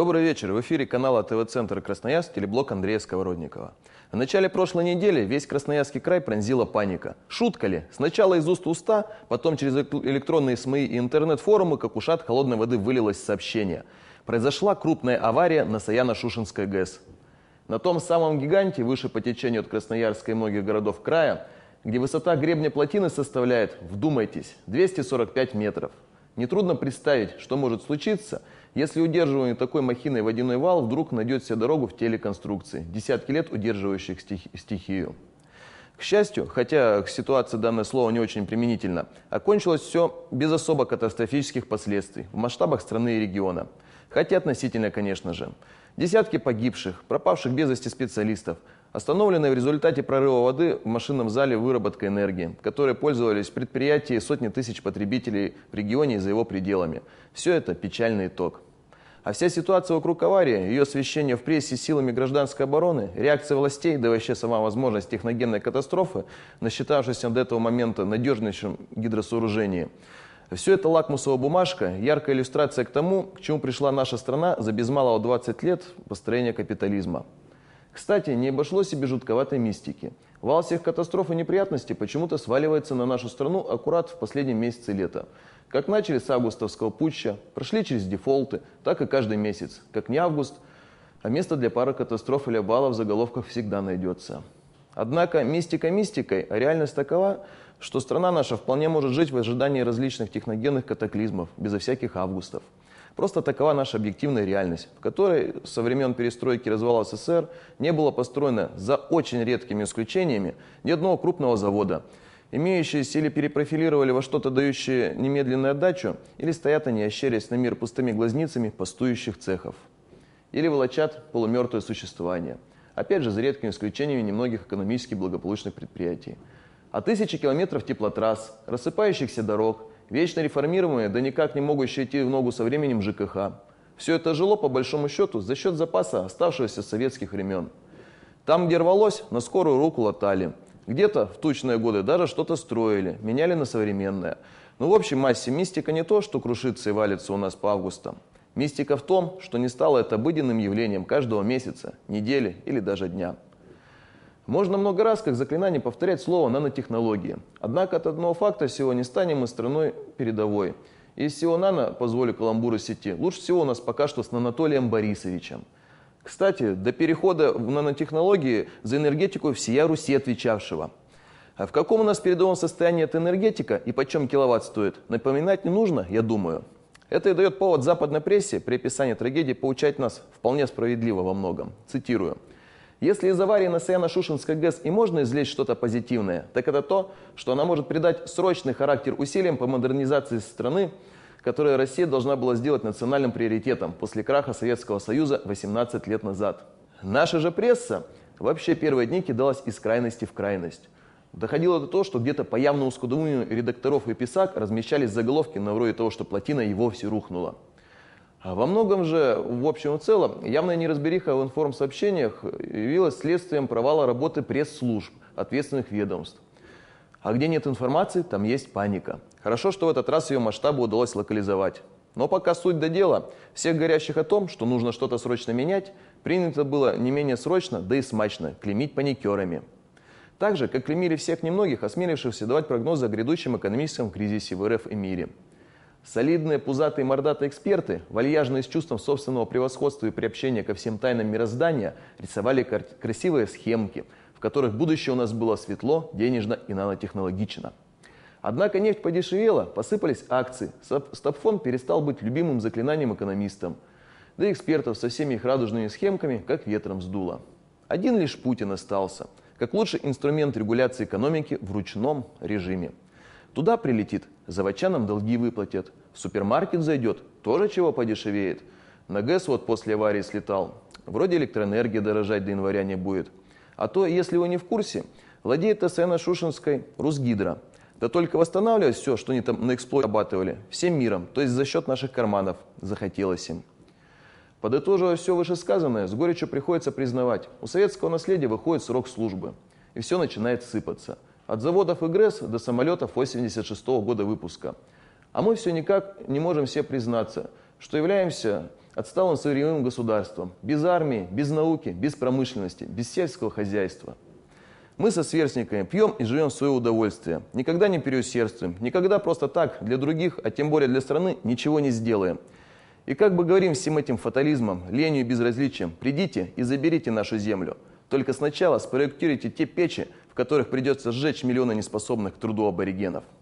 Добрый вечер. В эфире канала ТВ-центр «Красноярск» телеблок Андрея Сковородникова. В начале прошлой недели весь Красноярский край пронзила паника. Шутка ли? Сначала из уст уста, потом через электронные СМИ и интернет-форумы, как ушат холодной воды вылилось сообщение. Произошла крупная авария на Саяно-Шушенской ГЭС. На том самом гиганте, выше по течению от Красноярска и многих городов края, где высота гребня плотины составляет, вдумайтесь, 245 метров – Нетрудно представить, что может случиться, если удерживаемый такой махиной водяной вал вдруг найдет себе дорогу в теле конструкции, десятки лет удерживающих стихи стихию. К счастью, хотя к ситуации данное слово не очень применительно, окончилось все без особо катастрофических последствий в масштабах страны и региона. Хотя относительно, конечно же. Десятки погибших, пропавших без вести специалистов – Остановленная в результате прорыва воды в машинном зале выработка энергии, которой пользовались предприятия и сотни тысяч потребителей в регионе и за его пределами. Все это печальный итог. А вся ситуация вокруг аварии, ее освещение в прессе силами гражданской обороны, реакция властей, да вообще сама возможность техногенной катастрофы, насчитавшись до этого момента надежнейшим гидросооружении. Все это лакмусовая бумажка, яркая иллюстрация к тому, к чему пришла наша страна за без малого 20 лет построения капитализма. Кстати, не обошлось и без жутковатой мистики. Вал всех катастроф и неприятностей почему-то сваливается на нашу страну аккурат в последнем месяце лета. Как начали с августовского путча, прошли через дефолты, так и каждый месяц. Как не август, а место для пары катастроф или баллов в заголовках всегда найдется. Однако мистика мистикой, а реальность такова, что страна наша вполне может жить в ожидании различных техногенных катаклизмов, безо всяких августов. Просто такова наша объективная реальность, в которой со времен перестройки и развала СССР не было построено, за очень редкими исключениями, ни одного крупного завода. Имеющиеся или перепрофилировали во что-то, дающее немедленную отдачу, или стоят они, ощерясь на мир пустыми глазницами пастующих цехов. Или волочат полумертвое существование. Опять же, за редкими исключениями немногих экономически благополучных предприятий. А тысячи километров теплотрасс, рассыпающихся дорог, Вечно реформируемые, да никак не могущие идти в ногу со временем ЖКХ. Все это жило, по большому счету, за счет запаса оставшегося советских времен. Там, где рвалось, на скорую руку латали. Где-то в тучные годы даже что-то строили, меняли на современное. Но ну, в общей массе мистика не то, что крушится и валится у нас по августам. Мистика в том, что не стало это обыденным явлением каждого месяца, недели или даже дня. Можно много раз, как заклинание, повторять слово «нанотехнологии». Однако от одного факта сегодня станем мы страной передовой. Из всего «нано», позволю каламбуру сети, лучше всего у нас пока что с Анатолием Борисовичем. Кстати, до перехода в нанотехнологии за энергетику всея Руси отвечавшего. А в каком у нас передовом состоянии эта энергетика и почем киловатт стоит, напоминать не нужно, я думаю. Это и дает повод западной прессе при описании трагедии поучать нас вполне справедливо во многом. Цитирую. Если из аварии на Саяно-Шушенской ГЭС и можно извлечь что-то позитивное, так это то, что она может придать срочный характер усилиям по модернизации страны, которые Россия должна была сделать национальным приоритетом после краха Советского Союза 18 лет назад. Наша же пресса вообще первые дни кидалась из крайности в крайность. Доходило до того, что где-то по явному скудоумию редакторов и писак размещались заголовки на вроде того, что плотина и вовсе рухнула. А во многом же, в общем и целом, явная неразбериха в информсообщениях явилась следствием провала работы пресс-служб, ответственных ведомств. А где нет информации, там есть паника. Хорошо, что в этот раз ее масштабы удалось локализовать. Но пока суть до дела, всех горящих о том, что нужно что-то срочно менять, принято было не менее срочно, да и смачно, клеймить паникерами. Так же, как клеймили всех немногих, осмелившихся давать прогнозы о грядущем экономическом кризисе в РФ и мире – Солидные, пузатые, мордатые эксперты, вальяжные с чувством собственного превосходства и приобщения ко всем тайнам мироздания, рисовали красивые схемки, в которых будущее у нас было светло, денежно и нанотехнологично. Однако нефть подешевела, посыпались акции, стопфон перестал быть любимым заклинанием экономистам. Да и экспертов со всеми их радужными схемками как ветром сдуло. Один лишь Путин остался, как лучший инструмент регуляции экономики в ручном режиме. Туда прилетит заводчанам долги выплатят, в супермаркет зайдет, тоже чего подешевеет. На ГЭС вот после аварии слетал. Вроде электроэнергия дорожать до января не будет. А то, если вы не в курсе, владеет ТСН Шушинской Русгидро. Да только восстанавливать все, что они там на эксплойт обрабатывали, всем миром, то есть за счет наших карманов, захотелось им. Подытоживая все вышесказанное, с горечью приходится признавать, у советского наследия выходит срок службы, и все начинает сыпаться – от заводов ИГРЭС до самолетов 86 -го года выпуска. А мы все никак не можем себе признаться, что являемся отсталым современным государством, без армии, без науки, без промышленности, без сельского хозяйства. Мы со сверстниками пьем и живем в свое удовольствие, никогда не переусердствуем, никогда просто так для других, а тем более для страны, ничего не сделаем. И как бы говорим всем этим фатализмом, ленью и безразличием, придите и заберите нашу землю. Только сначала спроектируйте те печи, которых придется сжечь миллионы неспособных к труду аборигенов –